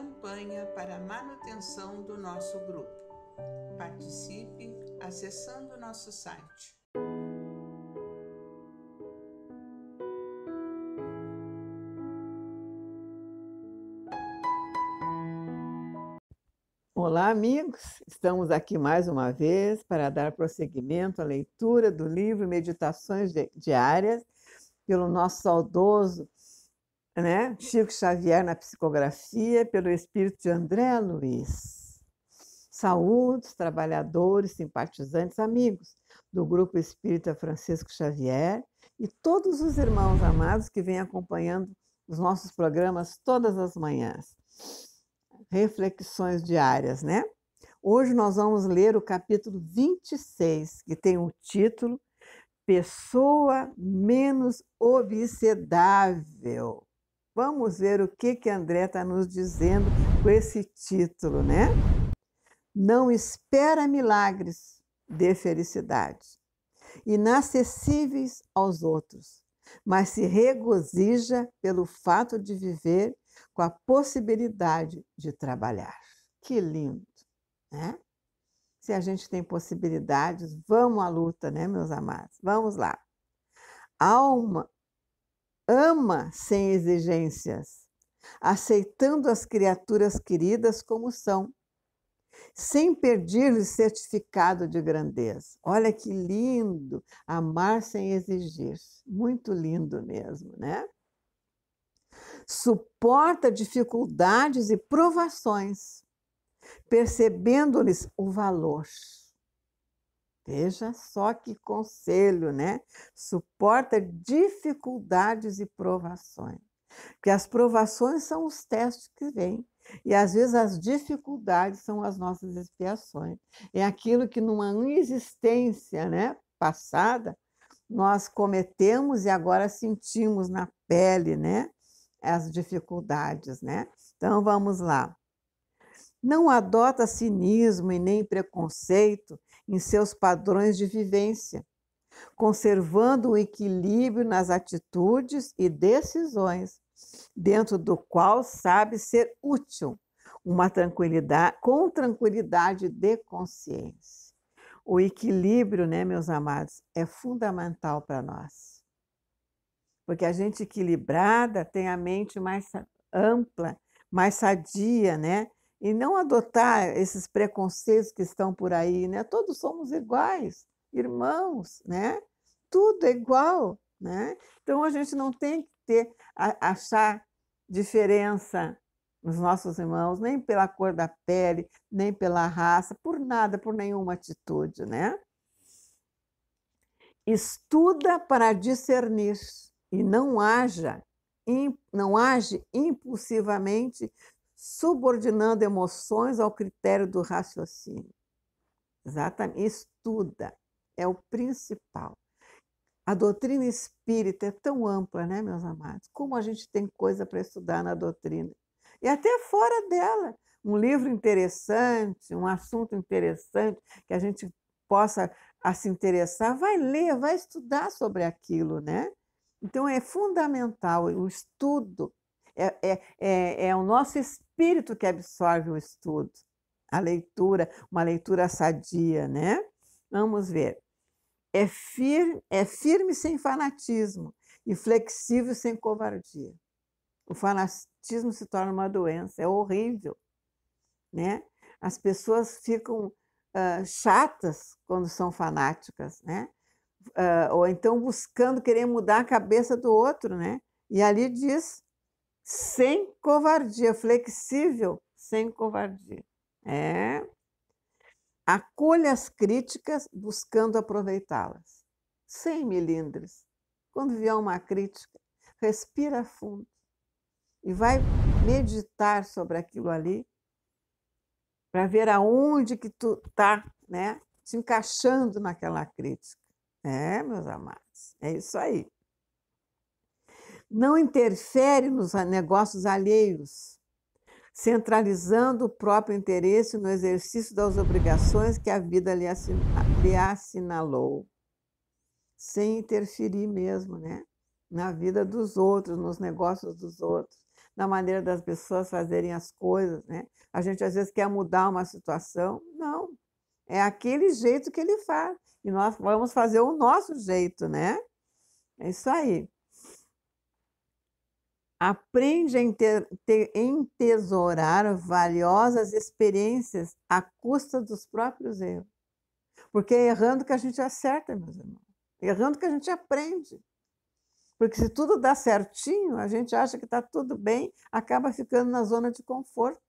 campanha para a manutenção do nosso grupo. Participe acessando nosso site. Olá, amigos! Estamos aqui mais uma vez para dar prosseguimento à leitura do livro Meditações Diárias pelo nosso saudoso né? Chico Xavier na psicografia, pelo espírito de André Luiz. Saúde, trabalhadores, simpatizantes, amigos do Grupo Espírita Francisco Xavier e todos os irmãos amados que vêm acompanhando os nossos programas todas as manhãs. Reflexões diárias, né? Hoje nós vamos ler o capítulo 26, que tem o título Pessoa Menos Obsedável. Vamos ver o que que André está nos dizendo com esse título, né? Não espera milagres de felicidade, inacessíveis aos outros, mas se regozija pelo fato de viver com a possibilidade de trabalhar. Que lindo, né? Se a gente tem possibilidades, vamos à luta, né, meus amados? Vamos lá. Alma, ama sem exigências, aceitando as criaturas queridas como são, sem pedir lhes certificado de grandeza. Olha que lindo! Amar sem exigir. Muito lindo mesmo, né? Suporta dificuldades e provações, percebendo-lhes o valor Veja só que conselho, né? Suporta dificuldades e provações. Porque as provações são os testes que vêm. E às vezes as dificuldades são as nossas expiações. É aquilo que numa existência né, passada nós cometemos e agora sentimos na pele né, as dificuldades. Né? Então vamos lá. Não adota cinismo e nem preconceito em seus padrões de vivência, conservando o equilíbrio nas atitudes e decisões, dentro do qual sabe ser útil, uma tranquilidade com tranquilidade de consciência. O equilíbrio, né, meus amados, é fundamental para nós. Porque a gente equilibrada tem a mente mais ampla, mais sadia, né? e não adotar esses preconceitos que estão por aí, né? Todos somos iguais, irmãos, né? Tudo é igual, né? Então a gente não tem que ter achar diferença nos nossos irmãos, nem pela cor da pele, nem pela raça, por nada, por nenhuma atitude, né? Estuda para discernir e não haja não age impulsivamente subordinando emoções ao critério do raciocínio. Exatamente, estuda, é o principal. A doutrina espírita é tão ampla, né, meus amados? Como a gente tem coisa para estudar na doutrina. E até fora dela. Um livro interessante, um assunto interessante, que a gente possa a se interessar, vai ler, vai estudar sobre aquilo, né? Então é fundamental o estudo é, é, é, é, o nosso espírito que absorve o estudo, a leitura, uma leitura sadia, né? Vamos ver. É firme, é firme sem fanatismo e flexível sem covardia. O fanatismo se torna uma doença, é horrível, né? As pessoas ficam uh, chatas quando são fanáticas, né? Uh, ou então buscando querer mudar a cabeça do outro, né? E ali diz sem covardia, flexível, sem covardia. É. Acolha as críticas buscando aproveitá-las, sem milindres. Quando vier uma crítica, respira fundo e vai meditar sobre aquilo ali para ver aonde que tu tá, né, se encaixando naquela crítica. É, meus amados, é isso aí não interfere nos negócios alheios, centralizando o próprio interesse no exercício das obrigações que a vida lhe, assina, lhe assinalou, sem interferir mesmo, né? Na vida dos outros, nos negócios dos outros, na maneira das pessoas fazerem as coisas, né? A gente às vezes quer mudar uma situação, não. É aquele jeito que ele faz. E nós vamos fazer o nosso jeito, né? É isso aí. Aprende a entesourar valiosas experiências à custa dos próprios erros. Porque é errando que a gente acerta, meus irmãos. É errando que a gente aprende. Porque se tudo dá certinho, a gente acha que está tudo bem, acaba ficando na zona de conforto.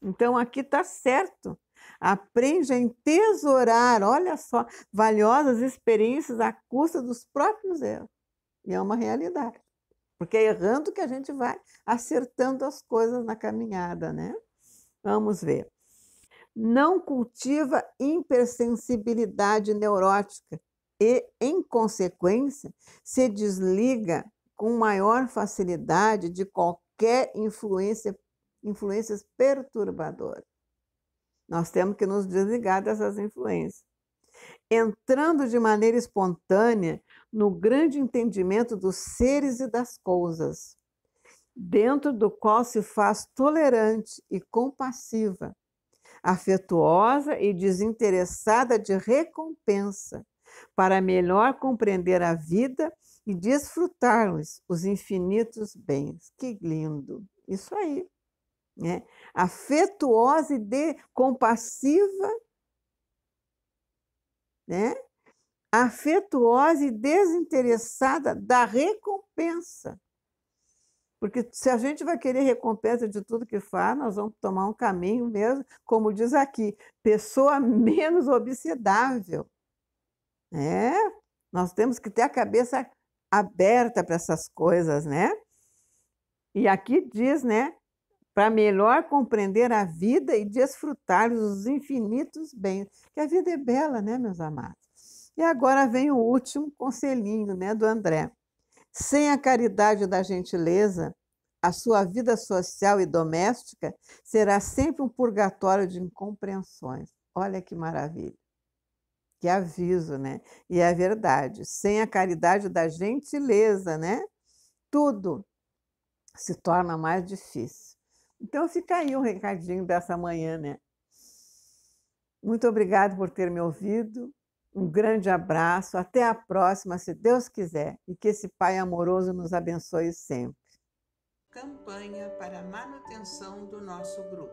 Então aqui está certo. Aprende a entesourar, olha só, valiosas experiências à custa dos próprios erros. E é uma realidade. Porque é errando que a gente vai acertando as coisas na caminhada, né? Vamos ver. Não cultiva hipersensibilidade neurótica e, em consequência, se desliga com maior facilidade de qualquer influência, influências perturbadoras. Nós temos que nos desligar dessas influências. Entrando de maneira espontânea no grande entendimento dos seres e das coisas, dentro do qual se faz tolerante e compassiva, afetuosa e desinteressada de recompensa, para melhor compreender a vida e desfrutar os infinitos bens. Que lindo! Isso aí. Né? Afetuosa e de, compassiva, né? afetuosa e desinteressada da recompensa. Porque se a gente vai querer recompensa de tudo que faz, nós vamos tomar um caminho mesmo, como diz aqui, pessoa menos obsedável. É, nós temos que ter a cabeça aberta para essas coisas, né? E aqui diz, né, para melhor compreender a vida e desfrutar os infinitos bens. Que a vida é bela, né, meus amados? E agora vem o último conselhinho né, do André. Sem a caridade da gentileza, a sua vida social e doméstica será sempre um purgatório de incompreensões. Olha que maravilha. Que aviso, né? E é verdade. Sem a caridade da gentileza, né? Tudo se torna mais difícil. Então fica aí o um recadinho dessa manhã, né? Muito obrigado por ter me ouvido. Um grande abraço, até a próxima, se Deus quiser, e que esse Pai amoroso nos abençoe sempre. Campanha para a manutenção do nosso grupo.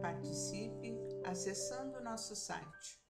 Participe acessando nosso site